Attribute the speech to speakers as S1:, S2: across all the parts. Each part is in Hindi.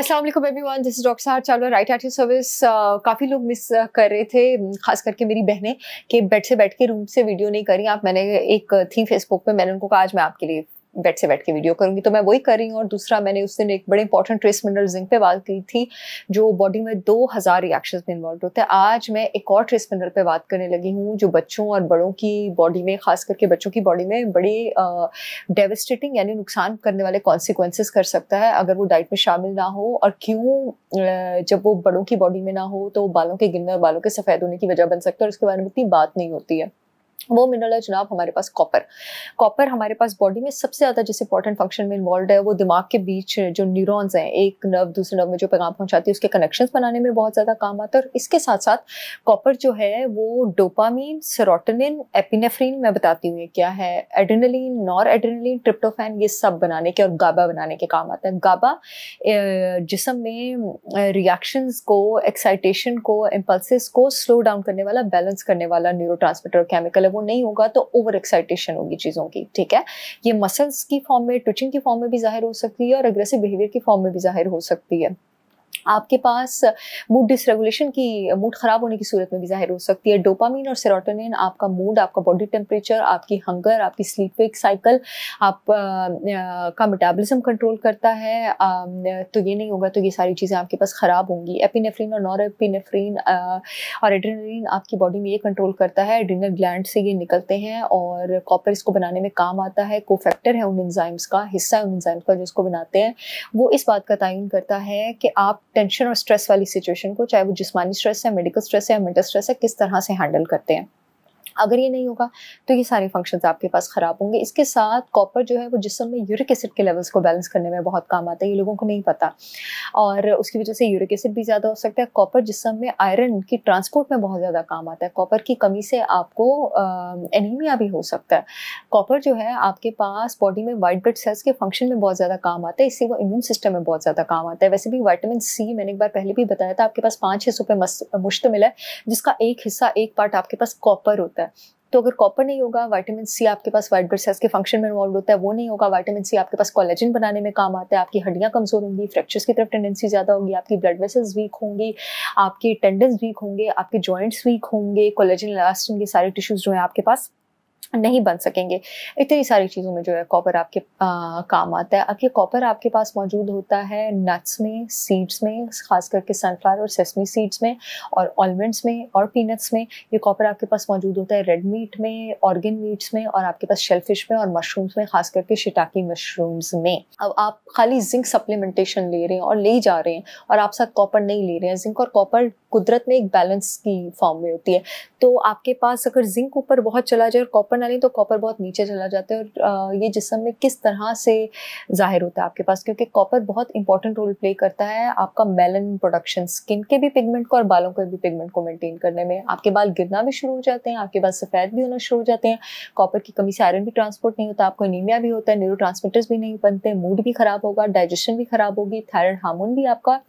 S1: अस्सलाम वालेकुम वन दिस इज डॉक्टर साहब चालू राइट एट योर सर्विस काफ़ी लोग मिस uh, कर रहे थे um, खास करके मेरी बहनें कि बेड से बैठ के रूम से वीडियो नहीं करी आप मैंने एक थी uh, फेसबुक पे मैंने उनको कहा आज मैं आपके लिए बैठ से बैठ के वीडियो करूंगी तो मैं वही कर रही हूँ और दूसरा मैंने उस दिन एक बड़े इंपॉर्टेंट ट्रेस मिनरल जिंक पे बात की थी जो बॉडी में दो हज़ार रिएक्शन में इन्वॉल्व होते हैं आज मैं एक और ट्रेस मिनरल पे बात करने लगी हूँ जो बच्चों और बड़ों की बॉडी में खास करके बच्चों की बॉडी में बड़े डेवस्टेटिंग यानी नुकसान करने वाले कॉन्सिक्वेंस कर सकता है अगर वो डाइट में शामिल ना हो और क्यों जब वो बड़ों की बॉडी में ना हो तो बालों के गिनने और बालों के सफ़ेद होने की वजह बन सकता है और उसके बारे में इतनी बात नहीं होती है वो मिनरल है जनाब हमारे पास कॉपर कॉपर हमारे पास बॉडी में सबसे ज़्यादा जिस इंपॉर्टेंट फंक्शन में इन्वॉल्व है वो दिमाग के बीच जो न्यूरॉन्स हैं एक नर्व दूसरे नर्व में जो पैगाम पहुंचाती है उसके कनेक्शन बनाने में बहुत ज़्यादा काम आता है और इसके साथ साथ कॉपर जो है वो डोपामीन सरोटनिन एपिनेफ्रीन मैं बताती हूँ क्या है एडनलिन नॉर एड्रेनलिन ट्रिप्टोफैन ये सब बनाने के और गाबा बनाने के काम आता है गाबा जिसम में रिएक्शंस को एक्साइटेशन को इम्पल्स को स्लो डाउन करने वाला बैलेंस करने वाला न्यूरो और केमिकल जब वो नहीं होगा तो ओवर एक्साइटेशन होगी चीज़ों की ठीक है ये मसल्स की फॉर्म में ट्विचिंग की फॉर्म में भी जाहिर हो सकती है और अग्रेसिव बिहेवियर की फॉर्म में भी जाहिर हो सकती है आपके पास मूड डिसरेगुलेशन की मूड ख़राब होने की सूरत में भी जाहिर हो सकती है डोपामीन और सेरोटोनिन आपका मूड आपका बॉडी टेम्परेचर आपकी हंगर आपकी स्लीप वेक साइकिल आप आ, का मेटाबॉलिज्म कंट्रोल करता है आ, तो ये नहीं होगा तो ये सारी चीज़ें आपके पास ख़राब होंगी एपिनेफ्रीन और नॉर एपिनेफ्रीन और एड्रीन आपकी बॉडी में ये कंट्रोल करता है एड्रीनल ग्लैंड से ये निकलते हैं और कॉपर इसको बनाने में काम आता है को फैक्टर है उन एंजाइम्स का हिस्सा है उन एंजाइम्स का जिसको बनाते हैं वो इस बात का तयन करता है कि आप टेंशन और स्ट्रेस वाली सिचुएशन को चाहे वो जिसमानी स्ट्रेस है मेडिकल स्ट्रेस है मेंटल स्ट्रेस है किस तरह से हैंडल करते हैं अगर ये नहीं होगा तो ये सारे फंक्शंस आपके पास ख़राब होंगे इसके साथ कॉपर जो है वो जिसम में यूरिक एसिड के लेवल्स को बैलेंस करने में बहुत काम आता है ये लोगों को नहीं पता और उसकी वजह से यूरिक एसिड भी ज़्यादा हो सकता है कॉपर जिसम में आयरन की ट्रांसपोर्ट में बहुत ज़्यादा काम आता है कॉपर की कमी से आपको एनीमिया भी हो सकता है कॉपर जो है आपके पास बॉडी में वाइट ब्लड सेल्स के फंक्शन में बहुत ज़्यादा काम आता है इससे वो इम्यून सिस्टम में बहुत ज़्यादा काम आता है वैसे भी वाइटामिन सी मैंने एक बार पहले भी बताया था आपके पास पाँच हिस्सों पर मुश्तमिल है जिसका एक हिस्सा एक पार्ट आपके पास कॉपर होता है होता है तो अगर कॉपर नहीं होगा वाइटामिन सी आपके पास व्हाइट ब्लड सेल्स के फंक्शन में इन्वॉल्व होता है वो नहीं होगा वाइटामिन सी आपके पास कॉलेजन बनाने में काम आता है आपकी हड्डियाँ कमज़ोर होंगी फ्रैक्चर्स की तरफ टेंडेंसी ज़्यादा होगी आपकी ब्लड वेसल्स वीक होंगी आपके टेंडेंस वीक होंगे आपके जॉइंट्स वीक होंगे कॉलेजन लास्ट होंगे सारे टिश्यूज़ जो हैं आपके पास नहीं बन सकेंगे इतनी सारी चीज़ों में जो है कॉपर आपके आ, काम आता है अब ये कॉपर आपके पास मौजूद होता है नट्स में सीड्स में खास करके सनफ्लावर और सेसमी सीड्स में और ऑलमंड्स में और पीनट्स में ये कॉपर आपके पास मौजूद होता है रेड मीट में ऑर्गेन मीट्स में और आपके पास शेलफिश में और मशरूम्स में खास करके शिटाकी मशरूम्स में अब आप खाली जिंक सप्लीमेंटेशन ले रहे हैं और ले जा रहे हैं और आप साथ कॉपर नहीं ले रहे हैं जिंक और कॉपर कुदरत में एक बैलेंस की फॉर्म में होती है तो आपके पास अगर जिंक ऊपर बहुत चला जाए और कॉपर कॉपर ना लें तो कॉपर बहुत नीचे चला जाता है और ये जिसम में किस तरह से ज़ाहिर होता है आपके पास क्योंकि कॉपर बहुत इंपॉर्टेंट रोल प्ले करता है आपका मेलन प्रोडक्शन स्किन के भी पिगमेंट को और बालों के भी पिगमेंट को मेनटेन करने में आपके बाल गिरना भी शुरू हो जाते हैं आपके बाल सफ़ेद भी होना शुरू हो जाते हैं कॉपर की कमी से आयरन भी ट्रांसपोर्ट नहीं होता आपको नीमिया भी होता है न्यूरो भी नहीं बनते मूड भी ख़राब होगा डाइजेशन भी ख़राब होगी थायराइड हार्मोन भी आपका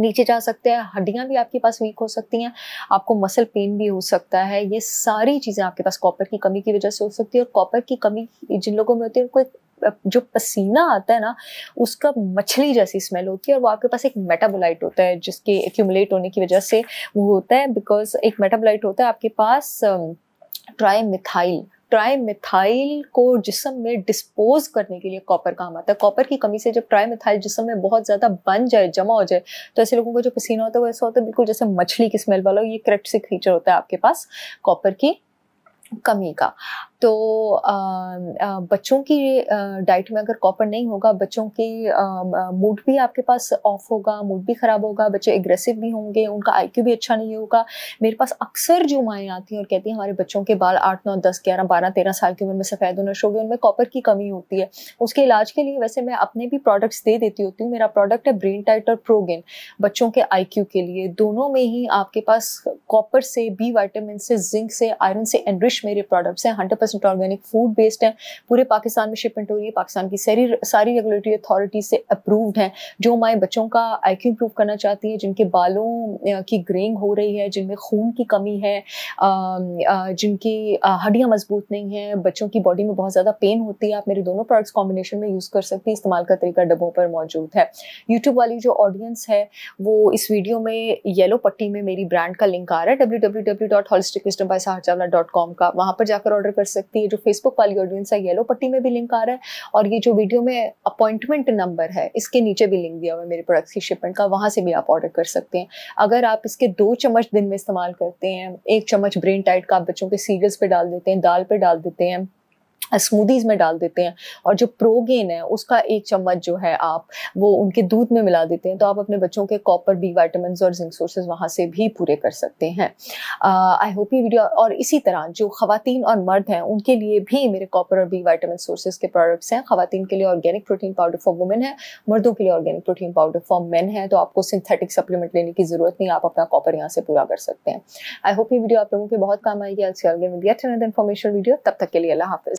S1: नीचे जा सकते हैं हड्डियाँ भी आपके पास वीक हो सकती हैं आपको मसल पेन भी हो सकता है ये सारी चीज़ें आपके पास कॉपर की कमी की वजह से हो सकती है और कॉपर की कमी जिन लोगों में होती है उनको एक जो पसीना आता है ना उसका मछली जैसी स्मेल होती है और वो आपके पास एक मेटाबोलाइट होता है जिसके एक्यूमुलेट होने की वजह से वो होता है बिकॉज एक मेटाबोलाइट होता है आपके पास ट्राई मिथाइल ट्राई मिथाइल को जिसम में डिस्पोज करने के लिए कॉपर काम आता है कॉपर की कमी से जब ट्राई मिथाइल जिसम में बहुत ज़्यादा बन जाए जमा हो जाए तो ऐसे लोगों को जो पसीना होता है वो ऐसा होता है बिल्कुल जैसे मछली की स्मेल वाला ये करेक्ट से फीचर होता है आपके पास कॉपर की कमी का तो बच्चों की डाइट में अगर कॉपर नहीं होगा बच्चों की मूड भी आपके पास ऑफ होगा मूड भी ख़राब होगा बच्चे एग्रेसिव भी होंगे उनका आई भी अच्छा नहीं होगा मेरे पास अक्सर जो माएँ आती हैं और कहती हैं हमारे बच्चों के बाल आठ नौ दस ग्यारह बारह तेरह साल की उम्र में सफ़ेद होना शुरू उनमें कॉपर की कमी होती है उसके इलाज के लिए वैसे मैं अपने भी प्रोडक्ट्स दे देती होती हूँ मेरा प्रोडक्ट है ब्रेन टाइट और प्रोगेन बच्चों के आई के लिए दोनों में ही आपके पास कॉपर से बी वाइटामिन से जिंक से आयरन से एनरिच मेरे प्रोडक्ट्स हैं hundred percent organic food based हैं पूरे पाकिस्तान में शिपमेंट हो रही है पाकिस्तान की सारी सारी रेगुलेटरी अथॉरिटी से अप्रूव्ड हैं जो माएँ बच्चों का आई क्यू इम्प्रूव करना चाहती हैं जिनके बालों की ग्रेइंग हो रही है जिनमें खून की कमी है जिनकी हड्डियाँ मजबूत नहीं हैं बच्चों की बॉडी में बहुत ज़्यादा पेन होती है आप मेरे दोनों प्रोडक्ट्स कॉम्बिनेशन में यूज़ कर सकती हैं इस्तेमाल का तरीका डब्बों पर मौजूद है यूट्यूब वाली जो ऑडियंस है वो इस वीडियो में येलो पट्टी में मेरी ब्रांड का लिंक आ रहा है W W W dot holistic wisdom by Sahar dot com का वहाँ पर जाकर ऑर्डर कर सकती है जो फेसबुक वाली ऑडियंस है येलो पट्टी में भी लिंक आ रहा है और ये जो वीडियो में अपॉइंटमेंट नंबर है इसके नीचे भी लिंक दिया हुआ है मेरे प्रोडक्ट्स की शिपमेंट का वहाँ से भी आप ऑर्डर कर सकते हैं अगर आप इसके दो चम्मच दिन में इस्तेमाल करते हैं एक चम्मच ब्रेन टाइट का आप बच्चों के सीरियल्स पर डाल देते हैं दाल पर डाल देते हैं स्मूदीज़ में डाल देते हैं और जो प्रोगेन है उसका एक चम्मच जो है आप वो उनके दूध में मिला देते हैं तो आप अपने बच्चों के कॉपर बी वाइटामस और जिंक सोर्सेज वहाँ से भी पूरे कर सकते हैं आई होप ये वीडियो और इसी तरह जो खातन और मर्द हैं उनके लिए भी मेरे कॉपर और बी वाइटामिन सोर्सेज के प्रोडक्ट्स हैं खातन के लिए organic protein powder for women है मर्दों के लिए organic protein powder for men है तो आपको सिंथेटिक सप्लीमेंट लेने की ज़रूरत नहीं आप अपना कॉपर यहाँ से पूरा कर सकते हैं आई होप ये वीडियो आप लोगों के बहुत काम आएगी आज में इन्फॉर्मेशन वीडियो तब तक के लिए अल्लाह हाफिज़